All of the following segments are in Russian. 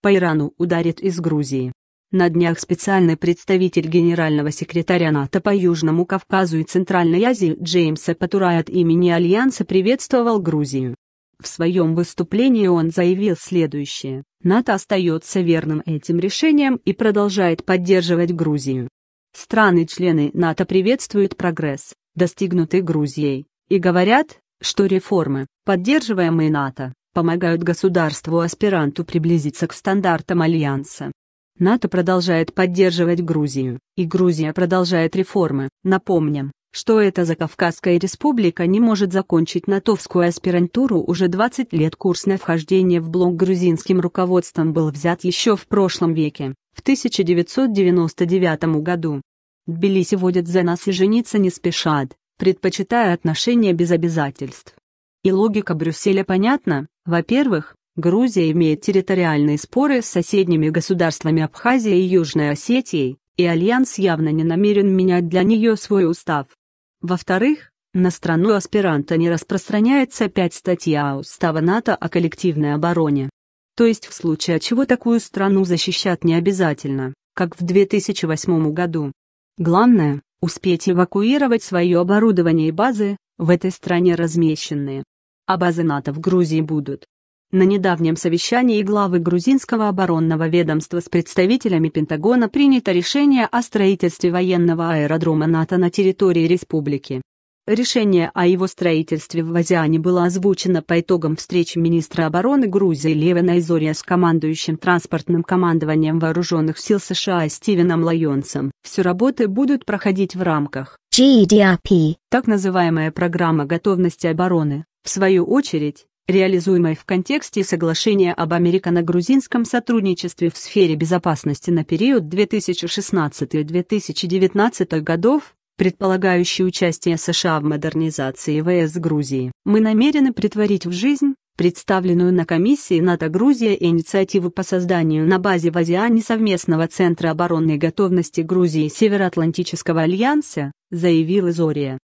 по Ирану ударит из Грузии. На днях специальный представитель генерального секретаря НАТО по Южному Кавказу и Центральной Азии Джеймса Патурай от имени Альянса приветствовал Грузию. В своем выступлении он заявил следующее. НАТО остается верным этим решениям и продолжает поддерживать Грузию. Страны-члены НАТО приветствуют прогресс, достигнутый Грузией, и говорят, что реформы, поддерживаемые НАТО, помогают государству аспиранту приблизиться к стандартам Альянса. НАТО продолжает поддерживать Грузию, и Грузия продолжает реформы. Напомним, что эта Закавказская республика не может закончить натовскую аспирантуру уже 20 лет курс на вхождение в блок грузинским руководством был взят еще в прошлом веке, в 1999 году. Тбилиси водят за нас и жениться не спешат, предпочитая отношения без обязательств. И логика Брюсселя понятна, во-первых, Грузия имеет территориальные споры с соседними государствами Абхазии и Южной Осетией, и Альянс явно не намерен менять для нее свой устав. Во-вторых, на страну аспиранта не распространяется 5 статья Устава НАТО о коллективной обороне. То есть в случае чего такую страну защищать не обязательно, как в 2008 году. Главное – успеть эвакуировать свое оборудование и базы, в этой стране размещенные а базы НАТО в Грузии будут. На недавнем совещании главы грузинского оборонного ведомства с представителями Пентагона принято решение о строительстве военного аэродрома НАТО на территории республики. Решение о его строительстве в Азиане было озвучено по итогам встречи министра обороны Грузии Левина Изория с командующим транспортным командованием вооруженных сил США Стивеном Лайонсом. Все работы будут проходить в рамках GDRP, так называемая программа готовности обороны в свою очередь, реализуемой в контексте соглашения об американо-грузинском сотрудничестве в сфере безопасности на период 2016-2019 годов, предполагающий участие США в модернизации ВС Грузии, мы намерены притворить в жизнь представленную на комиссии НАТО-Грузия инициативу по созданию на базе в Азиане совместного Центра оборонной готовности Грузии Североатлантического альянса, заявил Изория.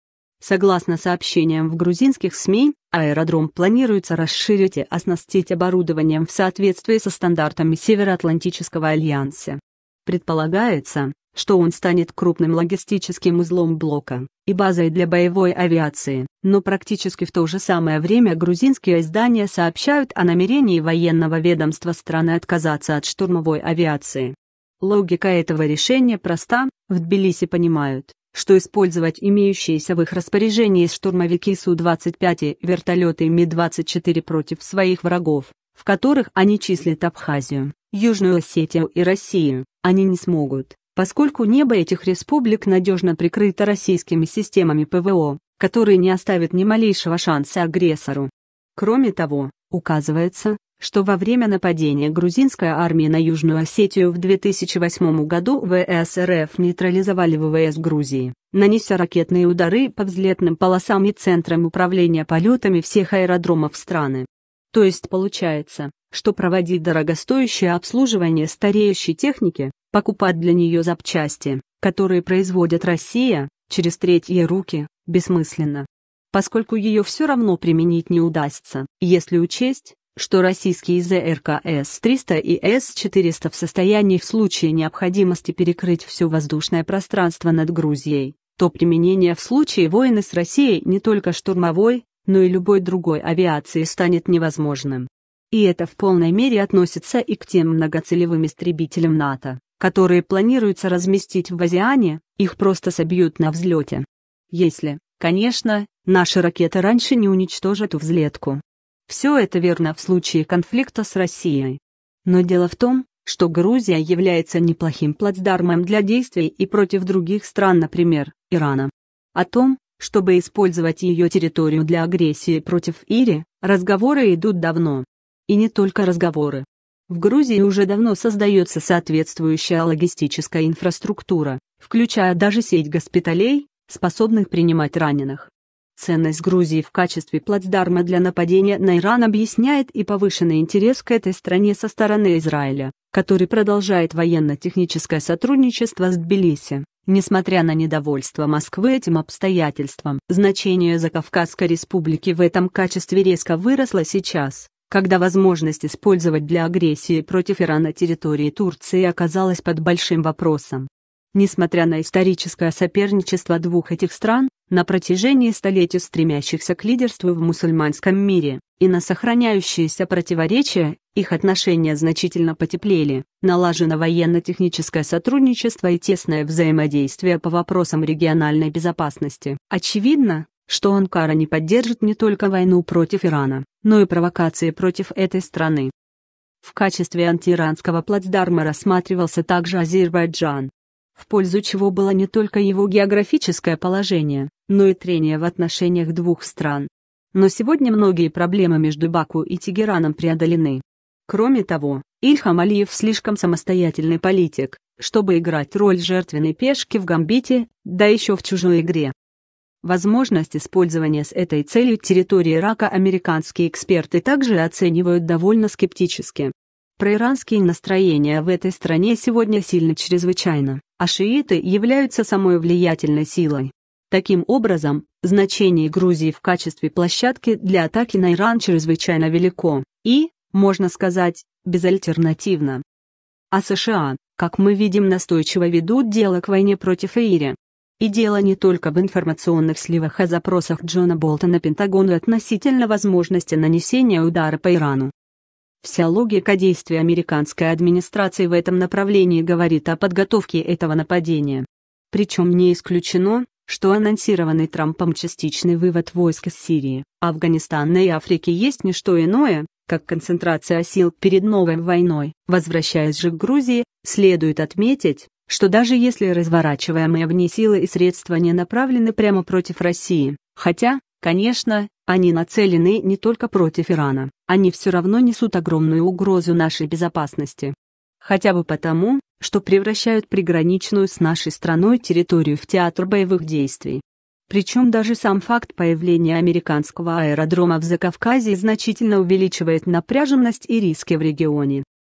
Согласно сообщениям в грузинских СМИ, аэродром планируется расширить и оснастить оборудованием в соответствии со стандартами Североатлантического альянса. Предполагается, что он станет крупным логистическим узлом блока и базой для боевой авиации, но практически в то же самое время грузинские издания сообщают о намерении военного ведомства страны отказаться от штурмовой авиации. Логика этого решения проста, в Тбилиси понимают, что использовать имеющиеся в их распоряжении штурмовики Су-25 и вертолеты Ми-24 против своих врагов, в которых они числят Абхазию, Южную Осетию и Россию, они не смогут, поскольку небо этих республик надежно прикрыто российскими системами ПВО, которые не оставят ни малейшего шанса агрессору. Кроме того, указывается, что во время нападения грузинской армии на Южную Осетию в 2008 году ВС РФ нейтрализовали ВВС Грузии, нанеся ракетные удары по взлетным полосам и центрам управления полетами всех аэродромов страны. То есть получается, что проводить дорогостоящее обслуживание стареющей техники, покупать для нее запчасти, которые производят Россия, через третьи руки, бессмысленно. Поскольку ее все равно применить не удастся, если учесть, что российские ЗРК С-300 и С-400 в состоянии в случае необходимости перекрыть все воздушное пространство над Грузией, то применение в случае войны с Россией не только штурмовой, но и любой другой авиации станет невозможным. И это в полной мере относится и к тем многоцелевым истребителям НАТО, которые планируется разместить в Азиане, их просто собьют на взлете. Если, конечно, наши ракеты раньше не уничтожат взлетку. Все это верно в случае конфликта с Россией. Но дело в том, что Грузия является неплохим плацдармом для действий и против других стран, например, Ирана. О том, чтобы использовать ее территорию для агрессии против Ири, разговоры идут давно. И не только разговоры. В Грузии уже давно создается соответствующая логистическая инфраструктура, включая даже сеть госпиталей, способных принимать раненых. Ценность Грузии в качестве плацдарма для нападения на Иран объясняет и повышенный интерес к этой стране со стороны Израиля, который продолжает военно-техническое сотрудничество с Тбилиси. Несмотря на недовольство Москвы этим обстоятельством, значение Закавказской республики в этом качестве резко выросло сейчас, когда возможность использовать для агрессии против Ирана территории Турции оказалась под большим вопросом несмотря на историческое соперничество двух этих стран, на протяжении столетий стремящихся к лидерству в мусульманском мире, и на сохраняющиеся противоречия, их отношения значительно потеплели, налажено военно-техническое сотрудничество и тесное взаимодействие по вопросам региональной безопасности. Очевидно, что Анкара не поддержит не только войну против Ирана, но и провокации против этой страны. В качестве антииранского плацдарма рассматривался также Азербайджан, в пользу чего было не только его географическое положение, но и трение в отношениях двух стран. Но сегодня многие проблемы между Баку и Тегераном преодолены. Кроме того, Ильхам Алиев слишком самостоятельный политик, чтобы играть роль жертвенной пешки в гамбите, да еще в чужой игре. Возможность использования с этой целью территории Ирака американские эксперты также оценивают довольно скептически. Проиранские настроения в этой стране сегодня сильно чрезвычайно а шииты являются самой влиятельной силой. Таким образом, значение Грузии в качестве площадки для атаки на Иран чрезвычайно велико и, можно сказать, безальтернативно. А США, как мы видим, настойчиво ведут дело к войне против Ири. И дело не только в информационных сливах о запросах Джона Болтона Пентагону относительно возможности нанесения удара по Ирану, Вся логика действий американской администрации в этом направлении говорит о подготовке этого нападения. Причем не исключено, что анонсированный Трампом частичный вывод войск из Сирии, Афганистана и Африки есть не что иное, как концентрация сил перед новой войной. Возвращаясь же к Грузии, следует отметить, что даже если разворачиваемые вне силы и средства не направлены прямо против России, хотя, Конечно, они нацелены не только против Ирана, они все равно несут огромную угрозу нашей безопасности. Хотя бы потому, что превращают приграничную с нашей страной территорию в театр боевых действий. Причем даже сам факт появления американского аэродрома в Закавказье значительно увеличивает напряженность и риски в регионе.